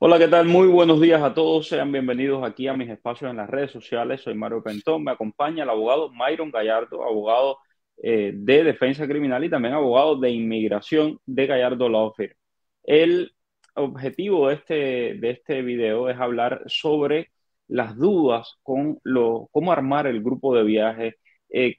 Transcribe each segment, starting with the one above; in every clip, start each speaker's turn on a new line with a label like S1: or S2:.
S1: Hola, ¿qué tal? Muy buenos días a todos. Sean bienvenidos aquí a mis espacios en las redes sociales. Soy Mario Pentón. Me acompaña el abogado Myron Gallardo, abogado eh, de defensa criminal y también abogado de inmigración de Gallardo Law Firm. El objetivo de este, de este video es hablar sobre las dudas con lo, cómo armar el grupo de viaje, eh,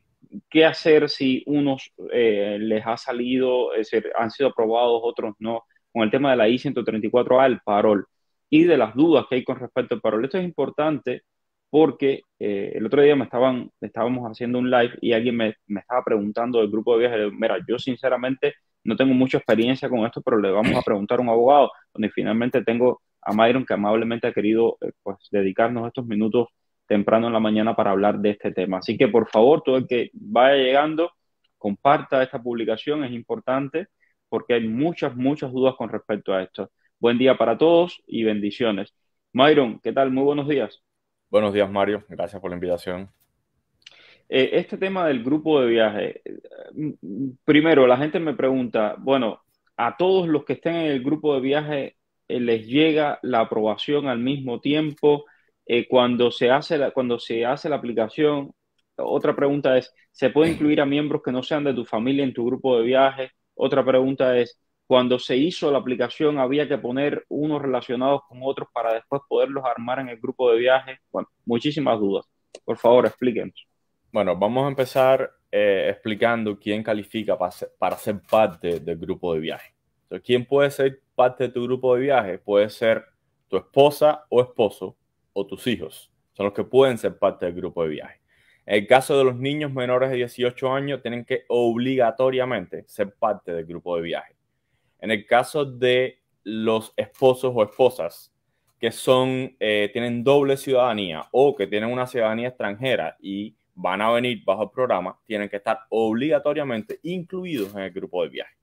S1: qué hacer si unos eh, les ha salido, han sido aprobados, otros no con el tema de la I-134A, el parol, y de las dudas que hay con respecto al parol. Esto es importante porque eh, el otro día me estaban, estábamos haciendo un live y alguien me, me estaba preguntando del grupo de viajes, mira, yo sinceramente no tengo mucha experiencia con esto, pero le vamos a preguntar a un abogado, donde finalmente tengo a Myron que amablemente ha querido eh, pues, dedicarnos estos minutos temprano en la mañana para hablar de este tema. Así que por favor, todo el que vaya llegando, comparta esta publicación, es importante porque hay muchas, muchas dudas con respecto a esto. Buen día para todos y bendiciones. Myron, ¿qué tal? Muy buenos días. Buenos días, Mario. Gracias por la invitación. Eh, este tema del grupo de viaje, primero la gente me pregunta, bueno, a todos los que estén en el grupo de viaje eh, les llega la aprobación al mismo tiempo eh, cuando, se hace la, cuando se hace la aplicación. Otra pregunta es, ¿se puede incluir a miembros que no sean de tu familia en tu grupo de viaje? Otra pregunta es, cuando se hizo la aplicación había que poner unos relacionados con otros para después poderlos armar en el grupo de viaje. Bueno, muchísimas
S2: dudas. Por favor, explíquenos. Bueno, vamos a empezar eh, explicando quién califica para ser, para ser, parte del grupo de viaje. Entonces, ¿Quién puede ser parte de tu grupo de viaje? Puede ser tu esposa o esposo o tus hijos. Son los que pueden ser parte del grupo de viaje. El caso de los niños menores de 18 años tienen que obligatoriamente ser parte del grupo de viaje. En el caso de los esposos o esposas que son, eh, tienen doble ciudadanía o que tienen una ciudadanía extranjera y van a venir bajo el programa, tienen que estar obligatoriamente incluidos en el grupo de viaje.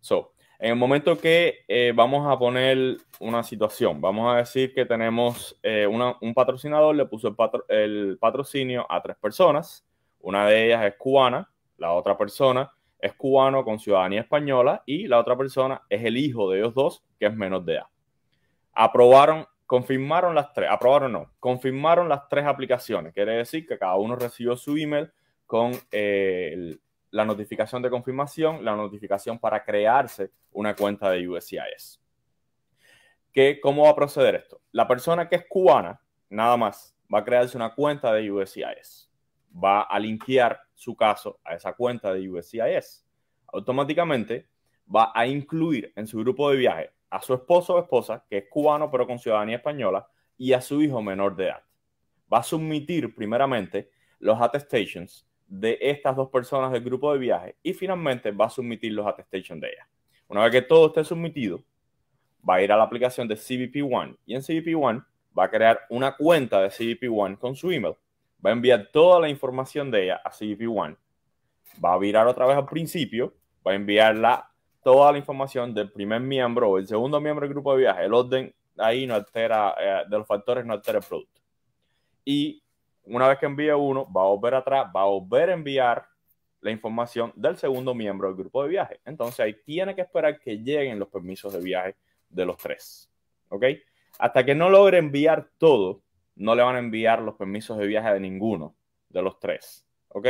S2: So, en el momento que eh, vamos a poner una situación, vamos a decir que tenemos eh, un patrocinador, le puso el, patrocinio a tres personas, una de ellas es cubana, la otra persona es cubano con ciudadanía española y la otra persona es el hijo de ellos dos, que es menor de edad. Aprobaron, confirmaron las tres, aprobaron no, confirmaron las tres aplicaciones, quiere decir que cada uno recibió su email con eh, el, la notificación de confirmación, la notificación para crearse una cuenta de USCIS. ¿Qué, ¿Cómo va a proceder esto? La persona que es cubana, nada más, va a crearse una cuenta de USCIS. Va a limpiar su caso a esa cuenta de USCIS. Automáticamente va a incluir en su grupo de viaje a su esposo o esposa, que es cubano pero con ciudadanía española, y a su hijo menor de edad. Va a submitir primeramente los attestations de estas dos personas del grupo de viaje y finalmente va a submitir los testation de ella. Una vez que todo esté submitido, va a ir a la aplicación de CBP One y en CBP One va a crear una cuenta de CBP One con su email. Va a enviar toda la información de ella a CBP One. Va a virar otra vez al principio, va a enviar toda la información del primer miembro o el segundo miembro del grupo de viaje. El orden ahí no altera, eh, de los factores no altera el producto. Y una vez que envíe uno, va a volver atrás, va a volver a enviar la información del segundo miembro del grupo de viaje. Entonces ahí tiene que esperar que lleguen los permisos de viaje de los tres. ¿Ok? Hasta que no logre enviar todo, no le van a enviar los permisos de viaje de ninguno de los tres. ¿Ok?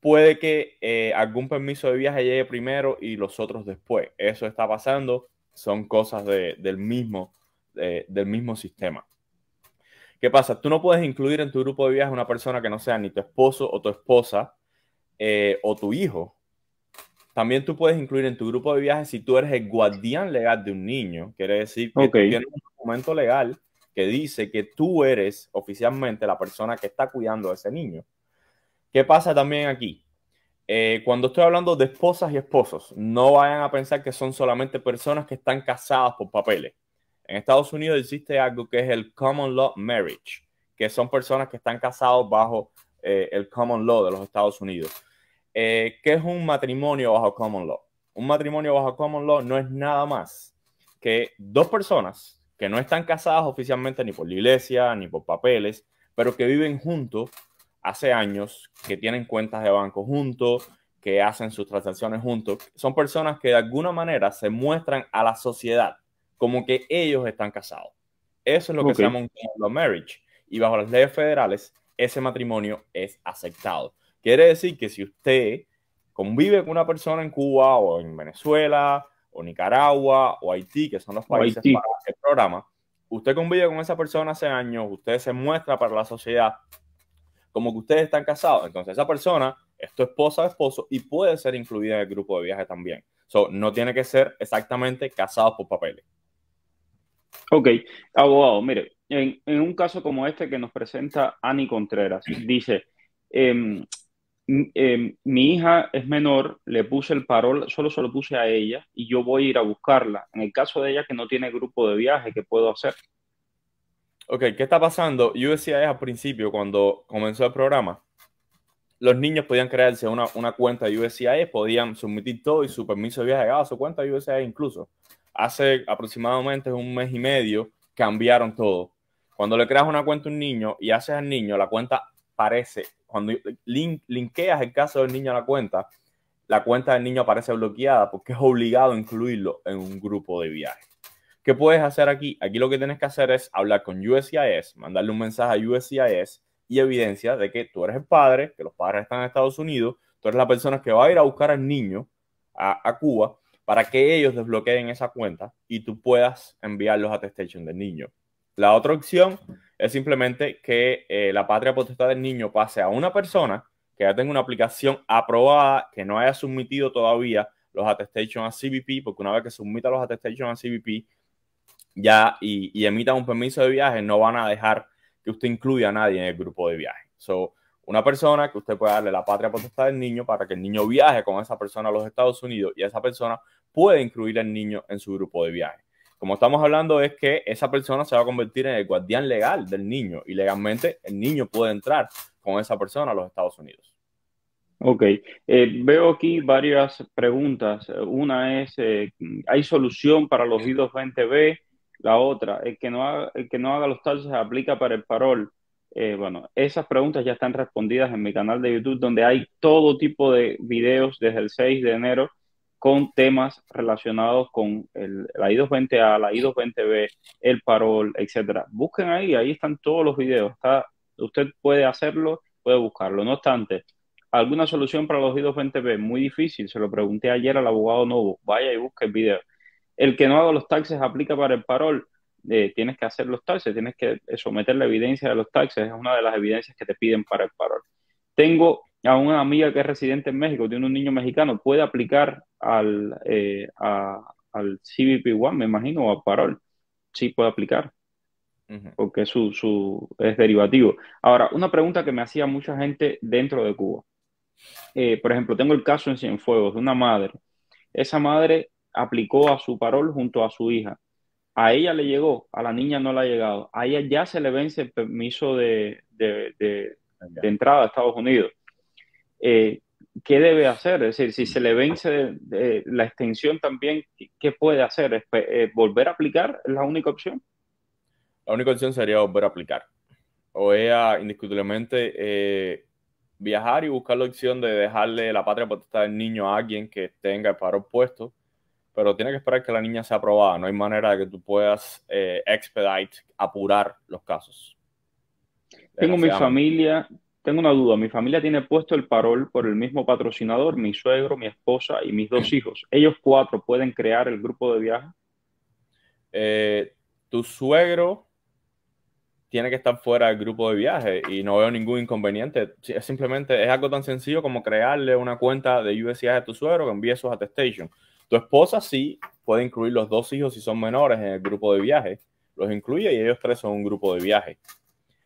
S2: Puede que eh, algún permiso de viaje llegue primero y los otros después. Eso está pasando. Son cosas del, mismo, eh, del mismo sistema. ¿Qué pasa? Tú no puedes incluir en tu grupo de viajes una persona que no sea ni tu esposo o tu esposa eh, o tu hijo. También tú puedes incluir en tu grupo de viajes si tú eres el guardián legal de un niño. Quiere decir que tienes un documento legal que dice que tú eres oficialmente la persona que está cuidando a ese niño. ¿Qué pasa también aquí? Eh, cuando estoy hablando de esposas y esposos, no vayan a pensar que son solamente personas que están casadas por papeles. En Estados Unidos existe algo que es el common law marriage, que son personas que están casados bajo eh, el common law de los Estados Unidos. Eh, ¿Qué es un matrimonio bajo common law? Un matrimonio bajo common law no es nada más que dos personas que no están casadas oficialmente ni por la iglesia ni por papeles, pero que viven juntos hace años, que tienen cuentas de banco juntos, que hacen sus transacciones juntos. Son personas que de alguna manera se muestran a la sociedad como que ellos están casados. Eso es lo que se llama un marriage. Y bajo las leyes federales, ese matrimonio es aceptado. Quiere decir que si usted convive con una persona en Cuba o en Venezuela o Nicaragua o Haití, que son los países para el programa, usted convive con esa persona hace años, usted se muestra para la sociedad como que ustedes están casados. Entonces esa persona es tu esposa o esposo y puede ser incluida en el grupo de viaje también. So, no tiene que ser exactamente casados por papeles. Ok, abogado, mire, en, un caso como este que nos presenta
S1: Ani Contreras, dice, em, em, mi hija es menor, le puse el parol, solo se lo puse a ella y yo voy a ir a buscarla. En el caso de ella que no tiene
S2: grupo de viaje, ¿qué puedo hacer? Ok, ¿qué está pasando? Yo decía al principio, cuando comenzó el programa, los niños podían crearse una, cuenta de podían submitir todo y su permiso de viaje a su cuenta de incluso hace aproximadamente un mes y medio cambiaron todo. Cuando le creas una cuenta a un niño y haces al niño, la cuenta parece, Cuando link, linkeas el caso del niño a la cuenta, la cuenta del niño aparece bloqueada porque es obligado a incluirlo en un grupo de viaje. ¿Qué puedes hacer aquí? Aquí lo que tienes que hacer es hablar con USCIS, mandarle un mensaje a USCIS y evidencia de que tú eres el padre, que los padres están en Estados Unidos, tú eres la persona que va a ir a buscar al niño a, a Cuba para que ellos desbloqueen esa cuenta y tú puedas enviar los testation del niño. La otra opción es simplemente que eh, la patria potestad del niño pase a una persona que ya tenga una aplicación aprobada, que no haya submitido todavía los attestations a CBP, porque una vez que submita los attestations a CBP ya y, emita un permiso de viaje, no van a dejar que usted incluya a nadie en el grupo de viaje. So, una persona que usted pueda darle la patria potestad del niño para que el niño viaje con esa persona a los Estados Unidos y esa persona puede incluir al niño en su grupo de viaje. Como estamos hablando es que esa persona se va a convertir en el guardián legal del niño y legalmente el niño puede entrar con esa persona a los Estados Unidos.
S1: Ok, eh, veo aquí varias preguntas. Una es, eh, ¿hay solución para los i 20 b La otra, el que no haga, los que no haga los aplica para el parol. Eh, bueno, esas preguntas ya están respondidas en mi canal de YouTube, donde hay todo tipo de videos desde el 6 de enero con temas relacionados con el, la I220A, la I220B, el parol, etcétera. Busquen ahí, ahí están todos los videos. Está, usted puede hacerlo, puede buscarlo. No obstante, alguna solución para los I220B, muy difícil. Se lo pregunté ayer al abogado Novo. Vaya y busque el video. El que no haga los taxes aplica para el parol. Eh, tienes que hacer los taxes, tienes que someter la evidencia de los taxes. Es una de las evidencias que te piden para el parol. Tengo a una amiga que es residente en México, tiene un niño mexicano, puede aplicar al, eh, al CBP-1, me imagino, o a Parol. Sí, puede aplicar, porque su, es derivativo. Ahora, una pregunta que me hacía mucha gente dentro de Cuba. Eh, por ejemplo, tengo el caso en Cienfuegos de una madre. Esa madre aplicó a su Parol junto a su hija. A ella le llegó, a la niña no le ha llegado. A ella ya se le vence el permiso ah, de entrada a Estados Unidos eh, ¿qué debe hacer? Es decir, si se le vence eh, la extensión también, ¿qué puede hacer? Eh, ¿Volver a aplicar es la única opción?
S2: La única opción sería volver a aplicar. O ella, indiscutiblemente, viajar y buscar la opción de dejarle la patria potestad del niño a alguien que tenga el paro puesto, pero tiene que esperar que la niña sea aprobada. No hay manera de que tú puedas expedite, apurar los casos. Tengo mi
S1: familia, tengo una duda. Mi familia tiene puesto el parol por el mismo patrocinador, mi suegro, mi esposa y mis dos hijos. ¿Ellos cuatro pueden crear el grupo de viaje?
S2: Eh, tu suegro tiene que estar fuera del grupo de viaje y no veo ningún inconveniente. Simplemente es algo tan sencillo como crearle una cuenta de USCIS a tu suegro que envíe sus attestation. Tu esposa sí puede incluir los dos hijos si son menores en el grupo de viaje. Los incluye y ellos tres son un grupo de viaje.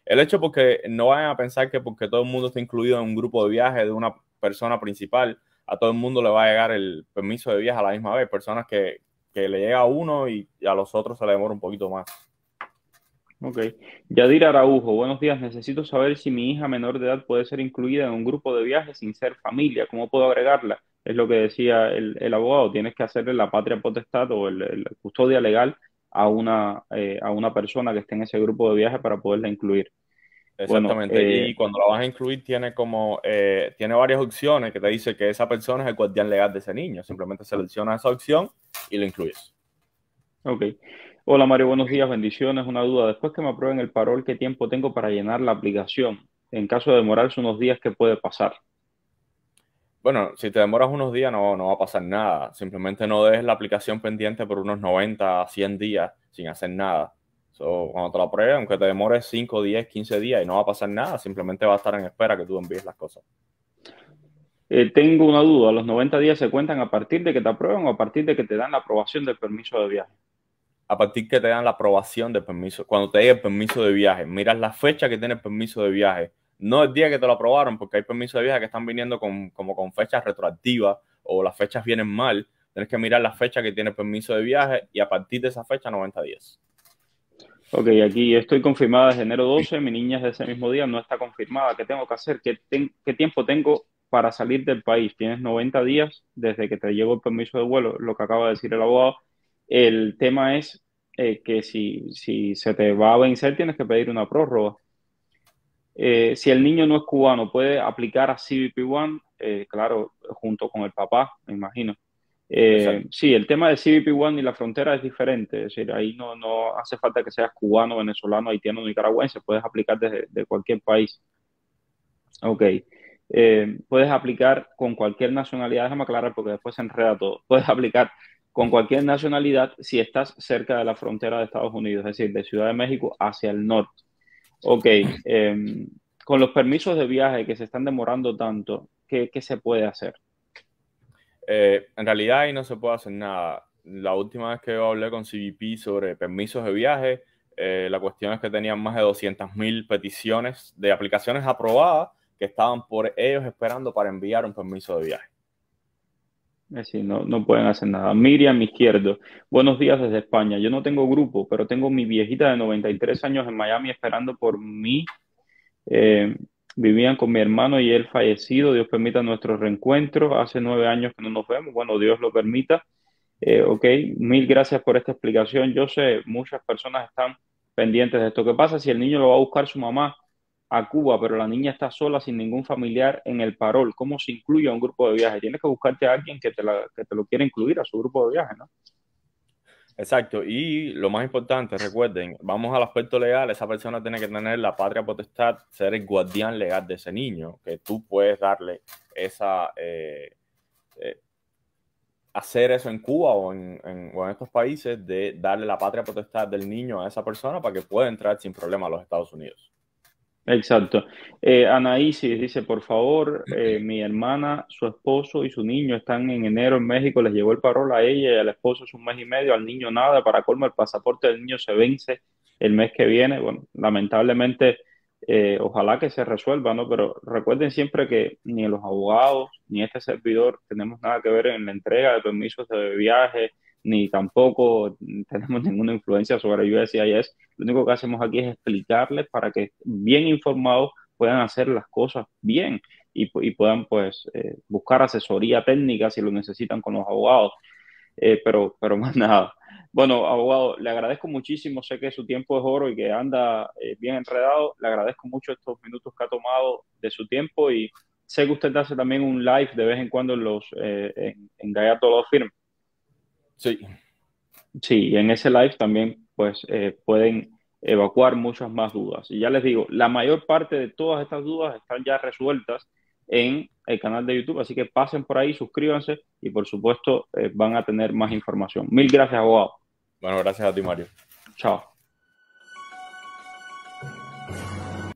S2: El hecho porque no vayan a pensar que porque todo el mundo está incluido en un grupo de viaje de una persona principal, a todo el mundo le va a llegar el permiso de viaje a la misma vez. Personas que, le llega a uno y a los otros se le demora un poquito más. Ok. Yadir Araujo, buenos días. Necesito saber
S1: si mi hija menor de edad puede ser incluida en un grupo de viaje sin ser familia. ¿Cómo puedo agregarla? Es lo que decía el, abogado. Tienes que hacerle la patria potestad o la custodia legal eh, a una, persona que esté en ese grupo de viaje para poderla incluir.
S2: Exactamente, y eh, cuando la vas a incluir tiene como, eh, tiene varias opciones que te dice que esa persona es el guardián legal de ese niño, simplemente selecciona esa opción y lo incluyes.
S1: Ok. Hola Mario, buenos días, bendiciones. Una duda, después que me aprueben el parol, ¿qué tiempo tengo para llenar la aplicación?
S2: En caso de demorarse unos días, ¿qué puede pasar? Bueno, si te demoras unos días no, no va a pasar nada. Simplemente no dejes la aplicación pendiente por unos 90, a 100 días sin hacer nada. cuando te la aprueben, aunque te demores 5, 10, 15 días y no va a pasar nada, simplemente va a estar en espera que tú envíes las cosas.
S1: Eh, tengo una duda, ¿los 90
S2: días se cuentan a partir de que te aprueban o a partir de que te dan la aprobación del permiso de viaje? A partir que te dan la aprobación del permiso, cuando te llegue el permiso de viaje, miras la fecha que tiene el permiso de viaje, no el día que te lo aprobaron, porque hay permisos de viaje que están viniendo con, como con fechas retroactivas o las fechas vienen mal. Tienes que mirar la fecha que tiene el permiso de viaje y a partir de esa fecha 90 días. Ok, aquí estoy confirmada desde enero 12, mi niña es de ese mismo día, no está
S1: confirmada. ¿Qué tengo que hacer? ¿Qué, ¿Qué, tiempo tengo para salir del país? Tienes 90 días desde que te llegó el permiso de vuelo, lo que acaba de decir el abogado. El tema es eh, que si, si se te va a vencer, tienes que pedir una prórroga. Eh, si el niño no es cubano, puede aplicar a CBP1, eh, claro, junto con el papá, me imagino. Eh, sí, el tema de CBP1 y la frontera es diferente, es decir, ahí no, hace falta que seas cubano, venezolano, haitiano, nicaragüense, puedes aplicar desde cualquier país. Ok, puedes aplicar con cualquier nacionalidad, déjame aclarar porque después se enreda todo, puedes aplicar con cualquier nacionalidad si estás cerca de la frontera de Estados Unidos, es decir, de Ciudad de México hacia el norte. Ok, em,
S2: con los permisos de viaje
S1: que se están demorando tanto, ¿qué, se puede hacer?
S2: Eh, en realidad ahí no se puede hacer nada. La última vez que hablé con CBP sobre permisos de viaje, eh, la cuestión es que tenían más de 200.000 peticiones de aplicaciones aprobadas que estaban por ellos esperando para enviar un permiso de viaje.
S1: Es no, pueden hacer nada. Miriam Izquierdo, buenos días desde España. Yo no tengo grupo, pero tengo mi viejita de 93 años en Miami esperando por mí. Eh, vivían con mi hermano y él fallecido. Dios permita nuestro reencuentro. Hace nueve años que no nos vemos. Bueno, Dios lo permita. Eh, ok, mil gracias por esta explicación. Yo sé, muchas personas están pendientes de esto. ¿Qué pasa si el niño lo va a buscar su mamá? a Cuba, pero la niña está sola sin ningún familiar en el parol. ¿Cómo se incluye a un grupo de viaje? Tienes que buscarte a alguien que te, que te lo quiera incluir a su grupo de viaje, ¿no?
S2: Exacto, y lo más importante, recuerden, vamos al aspecto legal, esa persona tiene que tener la patria potestad, ser el guardián legal de ese niño, que tú puedes darle esa, eh, eh, hacer eso en Cuba o en, o en, estos países, de darle la patria potestad del niño a esa persona para que pueda entrar sin problema a los Estados Unidos.
S1: Exacto. Eh, Anaísis dice, por favor, eh, mi hermana, su esposo y su niño están en enero en México, les llegó el parol a ella y al esposo es un mes y medio, al niño nada, para colmo el pasaporte del niño se vence el mes que viene. Bueno, lamentablemente, eh, ojalá que se resuelva, ¿no? Pero recuerden siempre que ni los abogados ni este servidor tenemos nada que ver en la entrega de permisos de viaje, ni tampoco tenemos ninguna influencia sobre USCIS. Lo único que hacemos aquí es explicarles para que bien informados puedan hacer las cosas bien y, puedan pues eh, buscar asesoría técnica si lo necesitan con los abogados. Eh, pero, pero más nada. Bueno, abogado, le agradezco muchísimo. Sé que su tiempo es oro y que anda eh, bien enredado. Le agradezco mucho estos minutos que ha tomado de su tiempo y sé que usted hace también un live de vez en cuando en, los, en, en todos Sí. Sí, en ese live también pues eh, pueden evacuar muchas más dudas. Y ya les digo, la mayor parte de todas estas dudas están ya resueltas en el canal de YouTube, así que pasen por ahí, suscríbanse y por supuesto eh, van a tener más información. Mil gracias, abogado. Bueno, gracias a ti, Mario. Chao.